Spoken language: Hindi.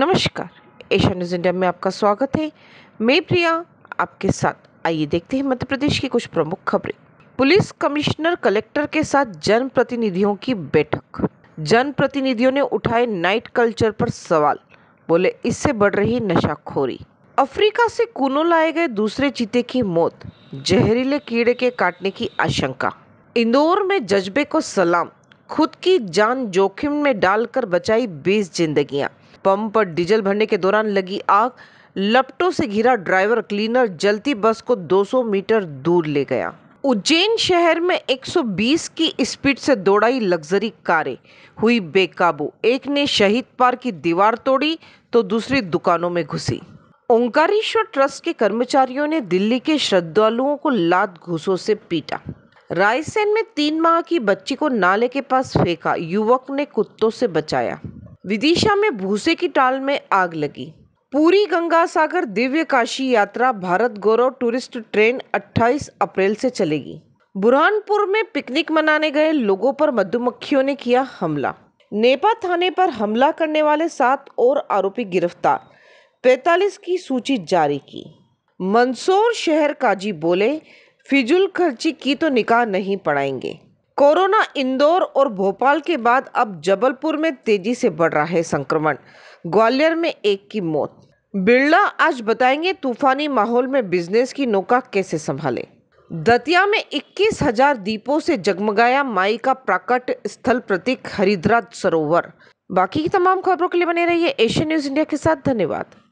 नमस्कार एशिया न्यूज इंडिया में आपका स्वागत है मैं प्रिया आपके साथ आइए देखते हैं मध्य प्रदेश की कुछ प्रमुख खबरें पुलिस कमिश्नर कलेक्टर के साथ जनप्रतिनिधियों की बैठक जनप्रतिनिधियों ने उठाए नाइट कल्चर पर सवाल बोले इससे बढ़ रही नशाखोरी अफ्रीका से कूनो लाए गए दूसरे चीते की मौत जहरीले कीड़े के काटने की आशंका इंदौर में जज्बे को सलाम खुद की जान जोखिम में डालकर बचाई बीस जिंदगियां पंप पर डीजल भरने के दौरान लगी आग लपटों से घिरा ड्राइवर क्लीनर जलती बस को 200 मीटर दूर ले गया उज्जैन शहर में 120 की स्पीड से दौड़ाई लग्जरी कारें हुई बेकाबू एक ने शहीद पार्क की दीवार तोड़ी तो दूसरी दुकानों में घुसी ओंकारेश्वर ट्रस्ट के कर्मचारियों ने दिल्ली के श्रद्धालुओं को लात घूसों से पीटा रायसेन में तीन माह की बच्ची को नाले के पास फेंका युवक ने कुत्तों से बचाया विदिशा में भूसे की टाल में आग लगी पूरी गंगा सागर दिव्य काशी यात्रा भारत गौरव टूरिस्ट ट्रेन 28 अप्रैल से चलेगी बुरहानपुर में पिकनिक मनाने गए लोगों पर मधुमक्खियों ने किया हमला नेपा थाने पर हमला करने वाले सात और आरोपी गिरफ्तार 45 की सूची जारी की मंदसौर शहर काजी बोले फिजुल खर्ची की तो निकाह नहीं पढ़ाएंगे कोरोना इंदौर और भोपाल के बाद अब जबलपुर में तेजी से बढ़ रहा है संक्रमण ग्वालियर में एक की मौत बिरला आज बताएंगे तूफानी माहौल में बिजनेस की नौका कैसे संभाले दतिया में इक्कीस हजार दीपों से जगमगाया माई का प्राकट स्थल प्रतीक हरिद्रा सरोवर बाकी की तमाम खबरों के लिए बने रहिए एशियन न्यूज इंडिया के साथ धन्यवाद